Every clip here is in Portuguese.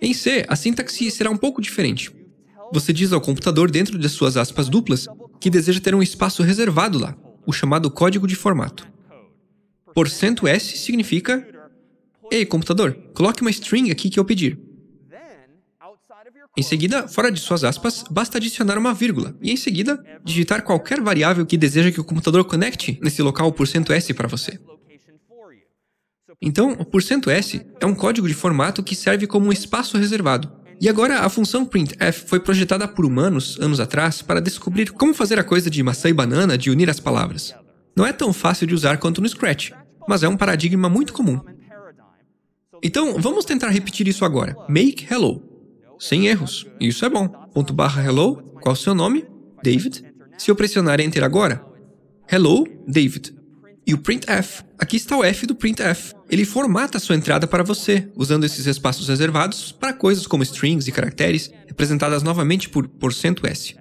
Em C, a sintaxe será um pouco diferente. Você diz ao computador dentro de suas aspas duplas que deseja ter um espaço reservado lá, o chamado código de formato. %s significa Ei, computador, coloque uma string aqui que eu pedir. Em seguida, fora de suas aspas, basta adicionar uma vírgula e em seguida digitar qualquer variável que deseja que o computador conecte nesse local %s para você. Então, o %s é um código de formato que serve como um espaço reservado. E agora, a função printf foi projetada por humanos, anos atrás, para descobrir como fazer a coisa de maçã e banana de unir as palavras. Não é tão fácil de usar quanto no Scratch, mas é um paradigma muito comum. Então, vamos tentar repetir isso agora. Make hello. Sem erros. Isso é bom. Ponto barra hello. Qual o seu nome? David. Se eu pressionar enter agora, hello, David e o printf. Aqui está o f do printf. Ele formata a sua entrada para você, usando esses espaços reservados para coisas como strings e caracteres, representadas novamente por %s.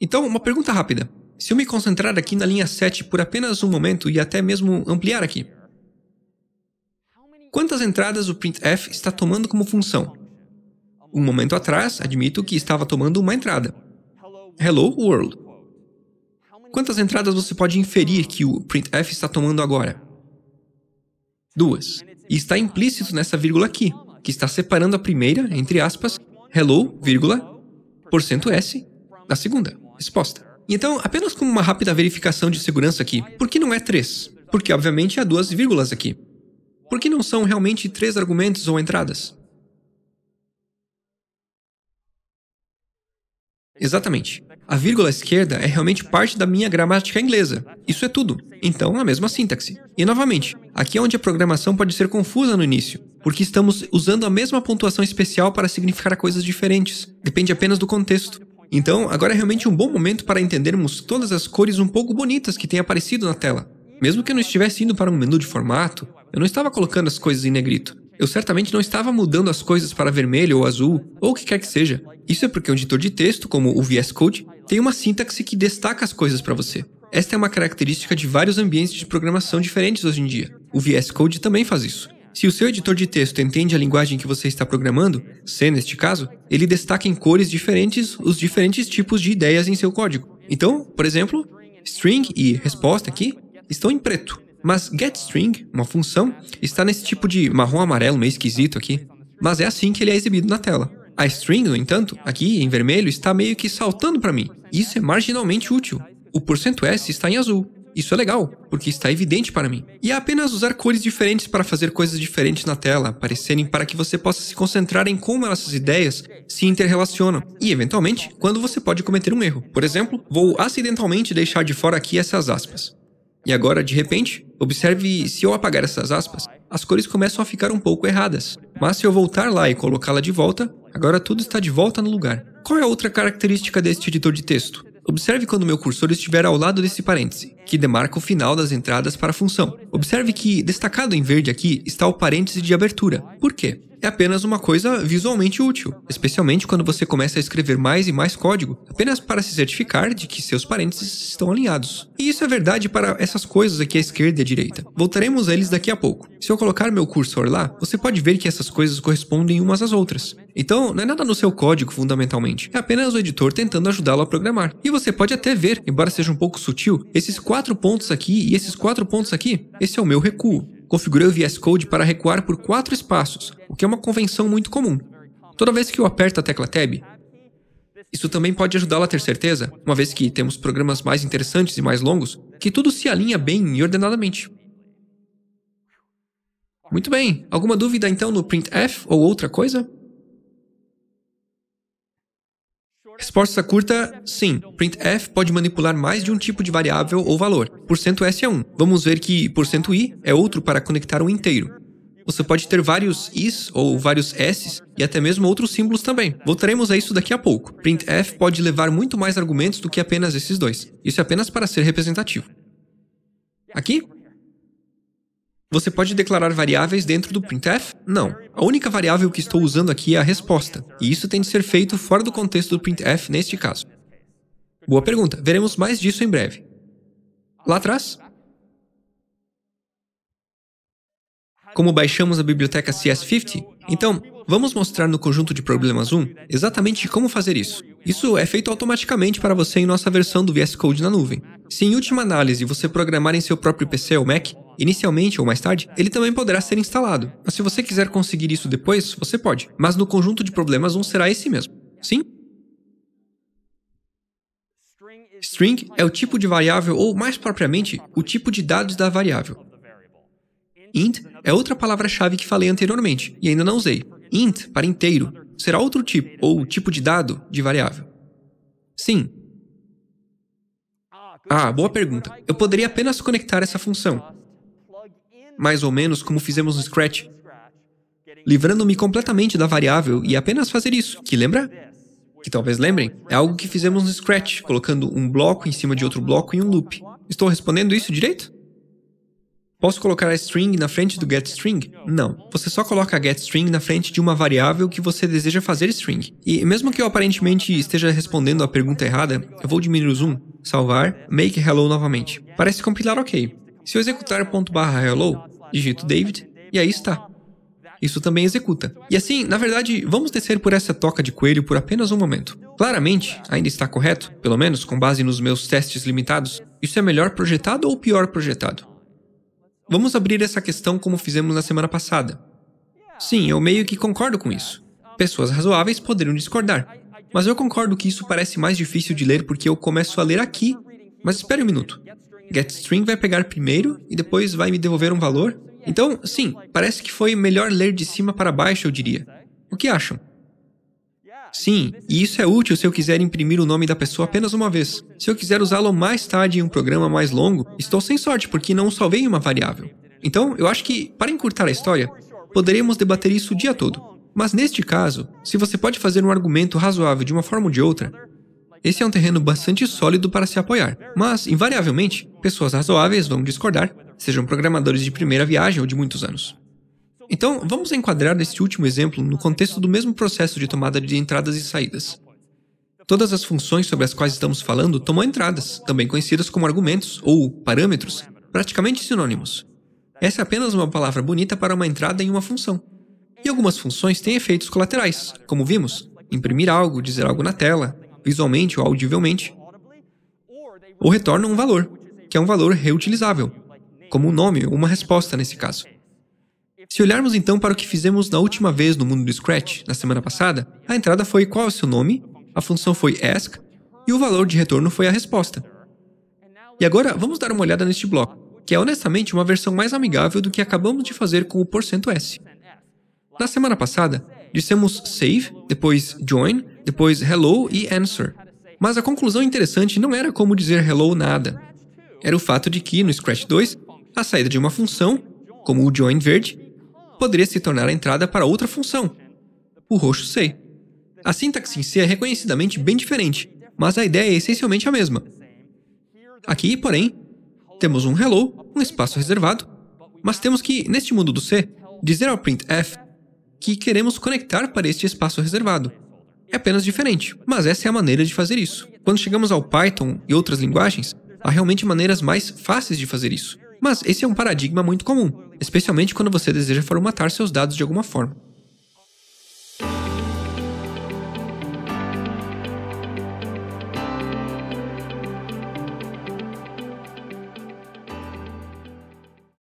Então, uma pergunta rápida. Se eu me concentrar aqui na linha 7 por apenas um momento e até mesmo ampliar aqui, quantas entradas o printf está tomando como função? Um momento atrás, admito que estava tomando uma entrada. Hello World. Quantas entradas você pode inferir que o printf está tomando agora? Duas. E está implícito nessa vírgula aqui, que está separando a primeira, entre aspas, hello, vírgula, porcento %s, da segunda, resposta. Então, apenas como uma rápida verificação de segurança aqui, por que não é três? Porque, obviamente, há duas vírgulas aqui. Por que não são realmente três argumentos ou entradas? Exatamente. A vírgula esquerda é realmente parte da minha gramática inglesa. Isso é tudo. Então, a mesma sintaxe. E novamente, aqui é onde a programação pode ser confusa no início, porque estamos usando a mesma pontuação especial para significar coisas diferentes. Depende apenas do contexto. Então, agora é realmente um bom momento para entendermos todas as cores um pouco bonitas que têm aparecido na tela. Mesmo que eu não estivesse indo para um menu de formato, eu não estava colocando as coisas em negrito. Eu certamente não estava mudando as coisas para vermelho ou azul, ou o que quer que seja. Isso é porque um editor de texto, como o VS Code, tem uma sintaxe que destaca as coisas para você. Esta é uma característica de vários ambientes de programação diferentes hoje em dia. O VS Code também faz isso. Se o seu editor de texto entende a linguagem que você está programando, C neste caso, ele destaca em cores diferentes os diferentes tipos de ideias em seu código. Então, por exemplo, string e resposta aqui estão em preto, mas getString, uma função, está nesse tipo de marrom amarelo meio esquisito aqui, mas é assim que ele é exibido na tela. A string, no entanto, aqui em vermelho, está meio que saltando para mim. Isso é marginalmente útil. O %s está em azul. Isso é legal, porque está evidente para mim. E é apenas usar cores diferentes para fazer coisas diferentes na tela aparecerem para que você possa se concentrar em como essas ideias se interrelacionam e, eventualmente, quando você pode cometer um erro. Por exemplo, vou acidentalmente deixar de fora aqui essas aspas. E agora, de repente, observe se eu apagar essas aspas, as cores começam a ficar um pouco erradas. Mas se eu voltar lá e colocá-la de volta, agora tudo está de volta no lugar. Qual é a outra característica deste editor de texto? Observe quando meu cursor estiver ao lado desse parêntese que demarca o final das entradas para a função. Observe que, destacado em verde aqui, está o parêntese de abertura. Por quê? É apenas uma coisa visualmente útil, especialmente quando você começa a escrever mais e mais código, apenas para se certificar de que seus parênteses estão alinhados. E isso é verdade para essas coisas aqui à esquerda e à direita. Voltaremos a eles daqui a pouco. Se eu colocar meu cursor lá, você pode ver que essas coisas correspondem umas às outras. Então, não é nada no seu código, fundamentalmente, é apenas o editor tentando ajudá-lo a programar. E você pode até ver, embora seja um pouco sutil, esses quatro quatro pontos aqui e esses quatro pontos aqui, esse é o meu recuo. Configurei o VS Code para recuar por quatro espaços, o que é uma convenção muito comum. Toda vez que eu aperto a tecla Tab, isso também pode ajudá-la a ter certeza, uma vez que temos programas mais interessantes e mais longos, que tudo se alinha bem e ordenadamente. Muito bem, alguma dúvida então no printf ou outra coisa? Resposta curta, sim. printf pode manipular mais de um tipo de variável ou valor. %s é um. Vamos ver que %i é outro para conectar um inteiro. Você pode ter vários is ou vários s's e até mesmo outros símbolos também. Voltaremos a isso daqui a pouco. printf pode levar muito mais argumentos do que apenas esses dois. Isso é apenas para ser representativo. Aqui, você pode declarar variáveis dentro do printf? Não. A única variável que estou usando aqui é a resposta, e isso tem de ser feito fora do contexto do printf neste caso. Boa pergunta, veremos mais disso em breve. Lá atrás, como baixamos a biblioteca CS50? Então, vamos mostrar no conjunto de problemas 1 exatamente como fazer isso. Isso é feito automaticamente para você em nossa versão do VS Code na nuvem. Se em última análise você programar em seu próprio PC ou Mac, Inicialmente ou mais tarde, ele também poderá ser instalado, mas se você quiser conseguir isso depois, você pode, mas no conjunto de problemas um será esse mesmo. Sim? String é o tipo de variável ou, mais propriamente, o tipo de dados da variável. Int é outra palavra-chave que falei anteriormente e ainda não usei. Int, para inteiro, será outro tipo ou tipo de dado de variável. Sim. Ah, boa pergunta. Eu poderia apenas conectar essa função mais ou menos como fizemos no Scratch, livrando-me completamente da variável e apenas fazer isso, que lembra? Que talvez lembrem, é algo que fizemos no Scratch, colocando um bloco em cima de outro bloco em um loop. Estou respondendo isso direito? Posso colocar a string na frente do getString? Não. Você só coloca a getString na frente de uma variável que você deseja fazer string. E mesmo que eu aparentemente esteja respondendo a pergunta errada, eu vou diminuir o zoom, salvar, make hello novamente. Parece compilar ok. Se eu executar barra hello, digito David e aí está. Isso também executa. E assim, na verdade, vamos descer por essa toca de coelho por apenas um momento. Claramente, ainda está correto, pelo menos com base nos meus testes limitados, isso é melhor projetado ou pior projetado? Vamos abrir essa questão como fizemos na semana passada. Sim, eu meio que concordo com isso. Pessoas razoáveis poderiam discordar, mas eu concordo que isso parece mais difícil de ler porque eu começo a ler aqui. Mas espere um minuto. GetString vai pegar primeiro e depois vai me devolver um valor? Então, sim, parece que foi melhor ler de cima para baixo, eu diria. O que acham? Sim, e isso é útil se eu quiser imprimir o nome da pessoa apenas uma vez. Se eu quiser usá-lo mais tarde em um programa mais longo, estou sem sorte porque não salvei uma variável. Então, eu acho que, para encurtar a história, poderíamos debater isso o dia todo. Mas neste caso, se você pode fazer um argumento razoável de uma forma ou de outra, esse é um terreno bastante sólido para se apoiar. Mas, invariavelmente, Pessoas razoáveis vão discordar, sejam programadores de primeira viagem ou de muitos anos. Então, vamos enquadrar este último exemplo no contexto do mesmo processo de tomada de entradas e saídas. Todas as funções sobre as quais estamos falando tomam entradas, também conhecidas como argumentos ou parâmetros, praticamente sinônimos. Essa é apenas uma palavra bonita para uma entrada em uma função. E algumas funções têm efeitos colaterais, como vimos, imprimir algo, dizer algo na tela, visualmente ou audivelmente, ou retornam um valor, que é um valor reutilizável, como um nome uma resposta nesse caso. Se olharmos então para o que fizemos na última vez no mundo do Scratch, na semana passada, a entrada foi qual é o seu nome, a função foi ask e o valor de retorno foi a resposta. E agora vamos dar uma olhada neste bloco, que é honestamente uma versão mais amigável do que acabamos de fazer com o %s. Na semana passada, dissemos save, depois join, depois hello e answer. Mas a conclusão interessante não era como dizer hello nada, era o fato de que, no Scratch 2, a saída de uma função, como o join verde, poderia se tornar a entrada para outra função, o roxo C. A sintaxe em C é reconhecidamente bem diferente, mas a ideia é essencialmente a mesma. Aqui, porém, temos um hello, um espaço reservado, mas temos que, neste mundo do C, dizer ao printf que queremos conectar para este espaço reservado. É apenas diferente, mas essa é a maneira de fazer isso. Quando chegamos ao Python e outras linguagens, há realmente maneiras mais fáceis de fazer isso. Mas esse é um paradigma muito comum, especialmente quando você deseja formatar seus dados de alguma forma.